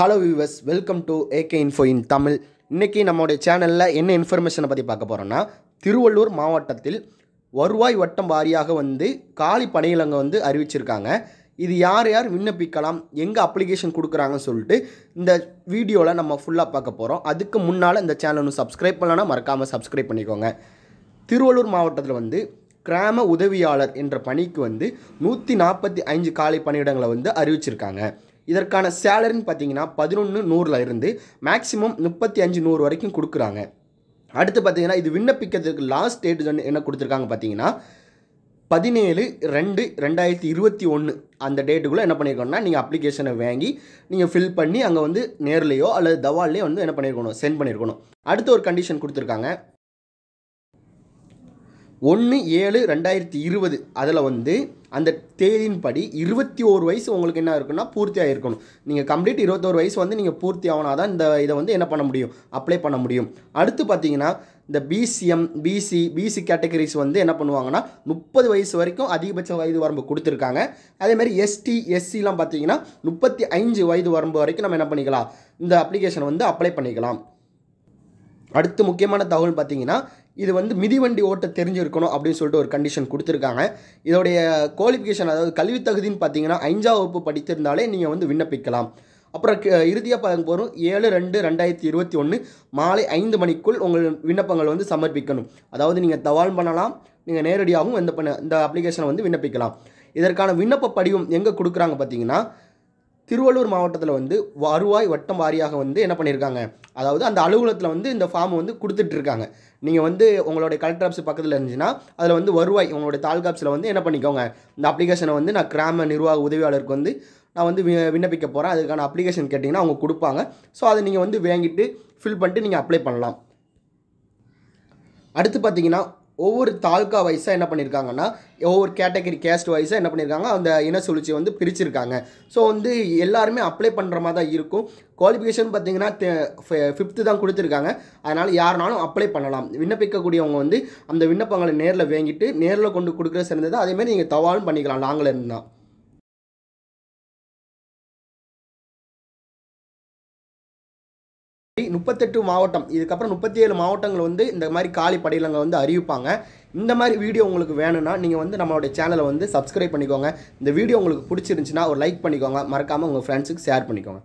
hello viewers welcome to A K info in Tamil இன்றைக்கி நம்மளுடைய சேனலில் என்ன இன்ஃபர்மேஷனை பற்றி பார்க்க போகிறோன்னா திருவள்ளூர் மாவட்டத்தில் வருவாய் வட்டம் வாரியாக வந்து காலி பணியிலங்க வந்து அறிவிச்சிருக்காங்க இது யார் யார் விண்ணப்பிக்கலாம் எங்கே அப்ளிகேஷன் கொடுக்குறாங்கன்னு சொல்லிட்டு இந்த வீடியோவில் நம்ம ஃபுல்லாக பார்க்க போகிறோம் அதுக்கு முன்னால் இந்த சேனல் சப்ஸ்கிரைப் பண்ணலன்னா மறக்காமல் சப்ஸ்கிரைப் பண்ணிக்கோங்க திருவள்ளூர் மாவட்டத்தில் வந்து கிராம உதவியாளர் என்ற பணிக்கு வந்து நூற்றி நாற்பத்தி ஐந்து காலி பணியிடங்களை வந்து அறிவிச்சிருக்காங்க இதற்கான சேலரின்னு பார்த்தீங்கன்னா பதினொன்று நூறில் இருந்து மேக்ஸிமம் முப்பத்தி அஞ்சு நூறு வரைக்கும் கொடுக்குறாங்க அடுத்து பார்த்தீங்கன்னா இது விண்ணப்பிக்கிறதுக்கு லாஸ்ட் டேட் என்ன கொடுத்துருக்காங்க பார்த்தீங்கன்னா பதினேழு ரெண்டு ரெண்டாயிரத்தி இருபத்தி ஒன்று அந்த டேட்டுக்குள்ளே என்ன பண்ணியிருக்கோம்னா நீங்கள் அப்ளிகேஷனை வாங்கி நீங்கள் ஃபில் பண்ணி அங்கே வந்து நேர்லேயோ அல்லது தவால்லையோ வந்து என்ன பண்ணியிருக்கணும் சென்ட் பண்ணியிருக்கணும் அடுத்த ஒரு கண்டிஷன் கொடுத்துருக்காங்க ஒன்று ஏழு ரெண்டாயிரத்தி இருபது அதில் வந்து அந்த தேதியின்படி இருபத்தி ஒரு வயசு உங்களுக்கு என்ன இருக்குன்னா பூர்த்தியாக இருக்கணும் நீங்கள் கம்ப்ளீட் இருபத்தோரு வயசு வந்து நீங்கள் பூர்த்தி ஆகினா தான் இந்த இதை வந்து என்ன பண்ண முடியும் அப்ளை பண்ண முடியும் அடுத்து பார்த்தீங்கன்னா இந்த பிசிஎம் பிசி பிசி கேட்டகரிஸ் வந்து என்ன பண்ணுவாங்கன்னா முப்பது வயசு வரைக்கும் அதிகபட்ச வயது வரம்பு கொடுத்துருக்காங்க அதேமாதிரி எஸ்டி எஸ்சிலாம் பார்த்தீங்கன்னா முப்பத்தி ஐந்து வயது வரம்பு வரைக்கும் நம்ம என்ன பண்ணிக்கலாம் இந்த அப்ளிகேஷன் வந்து அப்ளை பண்ணிக்கலாம் அடுத்து முக்கியமான தகவல் பார்த்தீங்கன்னா இது வந்து மிதிவண்டி ஓட்ட தெரிஞ்சிருக்கணும் அப்படின்னு சொல்லிட்டு ஒரு கண்டிஷன் கொடுத்துருக்காங்க இதோடைய குவாலிஃபிகேஷன் அதாவது கல்வி தகுதின்னு பார்த்தீங்கன்னா அஞ்சாம் வகுப்பு படித்திருந்தாலே நீங்கள் வந்து விண்ணப்பிக்கலாம் அப்புறம் இறுதியாக பார்க்க போகிறோம் ஏழு ரெண்டு ரெண்டாயிரத்தி இருபத்தி ஒன்று மாலை ஐந்து மணிக்குள் உங்கள் விண்ணப்பங்கள் வந்து சமர்ப்பிக்கணும் அதாவது நீங்கள் தவால் பண்ணலாம் நீங்கள் நேரடியாகவும் இந்த பண்ண இந்த அப்ளிகேஷனை வந்து விண்ணப்பிக்கலாம் இதற்கான விண்ணப்ப படிவம் எங்கே கொடுக்குறாங்க பார்த்தீங்கன்னா திருவள்ளூர் மாவட்டத்தில் வந்து வருவாய் வட்டம் வாரியாக வந்து என்ன பண்ணியிருக்காங்க அதாவது அந்த அலுவலகத்தில் வந்து இந்த ஃபார்ம் வந்து கொடுத்துட்ருக்காங்க நீங்கள் வந்து உங்களுடைய கலெக்டர் ஆஃபீஸ் பக்கத்தில் இருந்துச்சுன்னா அதில் வந்து வருவாய் உங்களுடைய தாலுகாப்ஸில் வந்து என்ன பண்ணிக்கோங்க இந்த அப்ளிகேஷனை வந்து நான் கிராம நிர்வாக உதவியாளருக்கு வந்து நான் வந்து விண்ணப்பிக்க போகிறேன் அதுக்கான அப்ளிகேஷன் கேட்டிங்கன்னா அவங்க கொடுப்பாங்க ஸோ அதை நீங்கள் வந்து வாங்கிட்டு ஃபில் பண்ணிட்டு நீங்கள் அப்ளை பண்ணலாம் அடுத்து பார்த்தீங்கன்னா ஒவ்வொரு தாலுக்கா வைஸாக என்ன பண்ணியிருக்காங்கன்னா ஒவ்வொரு கேட்டகரி கேஸ்ட் வைஸாக என்ன பண்ணியிருக்காங்க அந்த இன சுழற்சி வந்து பிரிச்சிருக்காங்க ஸோ வந்து எல்லாருமே அப்ளை பண்ணுற மாதிரி தான் இருக்கும் குவாலிஃபிகேஷன் பார்த்தீங்கன்னா ஃபிஃப்த்து தான் கொடுத்துருக்காங்க அதனால் யாருனாலும் அப்ளை பண்ணலாம் விண்ணப்பிக்கக்கூடியவங்க வந்து அந்த விண்ணப்பங்களை நேரில் வாங்கிட்டு நேரில் கொண்டு கொடுக்குற சிறந்தது அதேமாதிரி நீங்கள் தவாலும் பண்ணிக்கலாம் லாங்கில் இருந்தால் முப்பத்தெட்டு மாவட்டம் இதுக்கப்புறம் முப்பத்தி ஏழு மாவட்டங்கள் வந்து இந்த மாதிரி காலி படையிலங்க வந்து அறிவிப்பாங்க இந்த மாதிரி வீடியோ உங்களுக்கு வேணும்னா நீங்கள் வந்து நம்மளுடைய சேனலை வந்து சப்ஸ்கிரைப் பண்ணிக்கோங்க இந்த வீடியோ உங்களுக்கு பிடிச்சிருந்துச்சின்னா ஒரு லைக் பண்ணிக்கோங்க மறக்காமல் உங்கள் ஃப்ரெண்ட்ஸுக்கு ஷேர் பண்ணிக்கோங்க